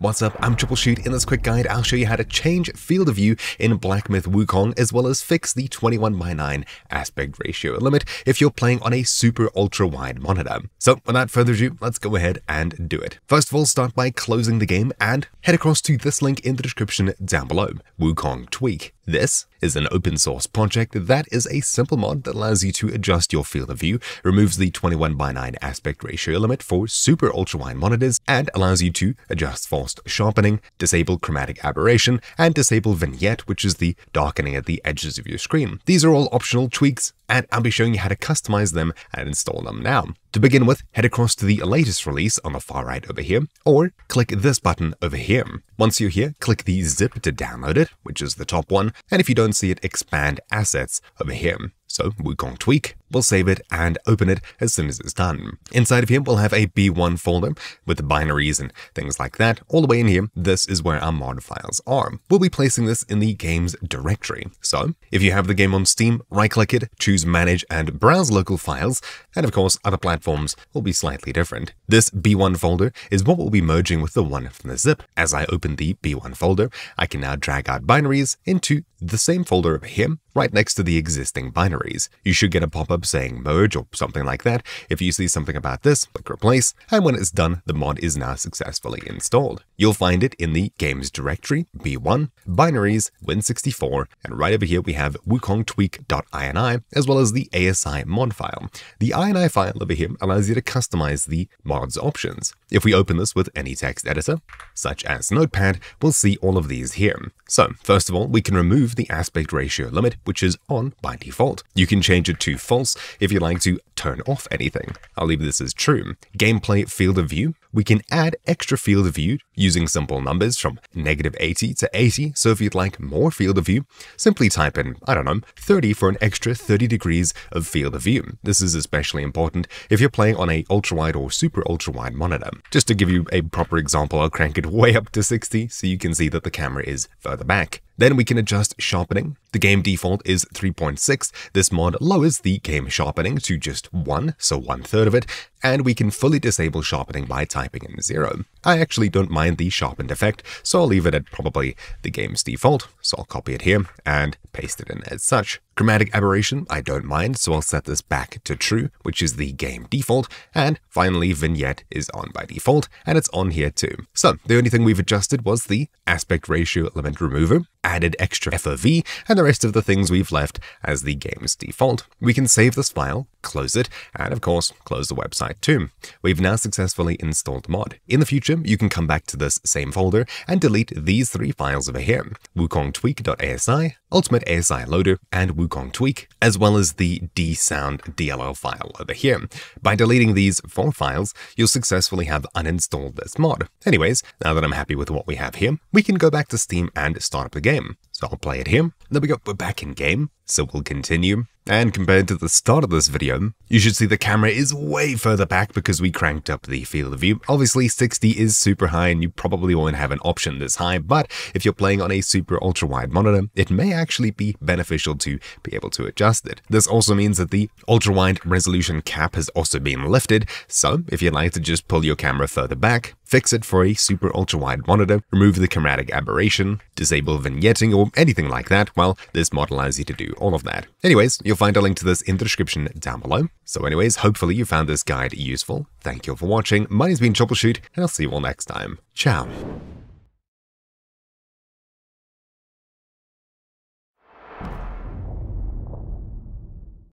What's up, I'm Triple Shoot. In this quick guide, I'll show you how to change field of view in Black Myth Wukong, as well as fix the 21 by 9 aspect ratio limit if you're playing on a super ultra wide monitor. So without further ado, let's go ahead and do it. First of all, start by closing the game and head across to this link in the description down below, Wukong Tweak. This is an open source project that is a simple mod that allows you to adjust your field of view, removes the 21 by 9 aspect ratio limit for super ultra wide monitors, and allows you to adjust for sharpening, disable chromatic aberration, and disable vignette, which is the darkening at the edges of your screen. These are all optional tweaks, and I'll be showing you how to customize them and install them now. To begin with, head across to the latest release on the far right over here, or click this button over here. Once you're here, click the zip to download it, which is the top one, and if you don't see it, expand assets over here. So Wukong Tweak, We'll save it and open it as soon as it's done. Inside of here, we'll have a B1 folder with binaries and things like that. All the way in here, this is where our mod files are. We'll be placing this in the game's directory. So if you have the game on Steam, right-click it, choose Manage and Browse Local Files, and of course, other platforms will be slightly different. This B1 folder is what we'll be merging with the one from the zip. As I open the B1 folder, I can now drag out binaries into the same folder over here, right next to the existing binaries. You should get a pop-up saying merge or something like that. If you see something about this, click replace, and when it's done, the mod is now successfully installed. You'll find it in the games directory, B1, binaries, Win64, and right over here we have wukongtweak.ini, as well as the ASI mod file. The INI file over here allows you to customize the mod's options. If we open this with any text editor, such as Notepad, we'll see all of these here. So, first of all, we can remove the aspect ratio limit, which is on by default. You can change it to false if you'd like to turn off anything. I'll leave this as true. Gameplay field of view. We can add extra field of view Using simple numbers from negative 80 to 80, so if you'd like more field of view, simply type in, I don't know, 30 for an extra 30 degrees of field of view. This is especially important if you're playing on a ultra-wide or super ultra-wide monitor. Just to give you a proper example, I'll crank it way up to 60 so you can see that the camera is further back. Then we can adjust sharpening. The game default is 3.6. This mod lowers the game sharpening to just 1, so one third of it, and we can fully disable sharpening by typing in 0. I actually don't mind the sharpened effect, so I'll leave it at probably the game's default, so I'll copy it here and paste it in as such. Chromatic aberration, I don't mind, so I'll set this back to true, which is the game default. And finally, vignette is on by default, and it's on here too. So the only thing we've adjusted was the aspect ratio element remover, added extra FOV, and the rest of the things we've left as the game's default. We can save this file, close it, and of course, close the website too. We've now successfully installed the mod. In the future, you can come back to this same folder and delete these three files over here, wukongtweak.asi, Ultimate ASI Loader, and Wukong Tweak, as well as the dsound DLL file over here. By deleting these four files, you'll successfully have uninstalled this mod. Anyways, now that I'm happy with what we have here, we can go back to Steam and start up the game. So I'll play it here. There we go, we're back in game. So we'll continue. And compared to the start of this video, you should see the camera is way further back because we cranked up the field of view. Obviously 60 is super high and you probably won't have an option this high, but if you're playing on a super ultra wide monitor, it may actually be beneficial to be able to adjust it. This also means that the ultra wide resolution cap has also been lifted, so if you'd like to just pull your camera further back, fix it for a super ultra wide monitor, remove the chromatic aberration, disable vignetting or anything like that, well, this mod allows you to do all of that. Anyways, you'll find a link to this in the description down below. So anyways, hopefully you found this guide useful. Thank you all for watching. My name's been Troubleshoot, and I'll see you all next time. Ciao.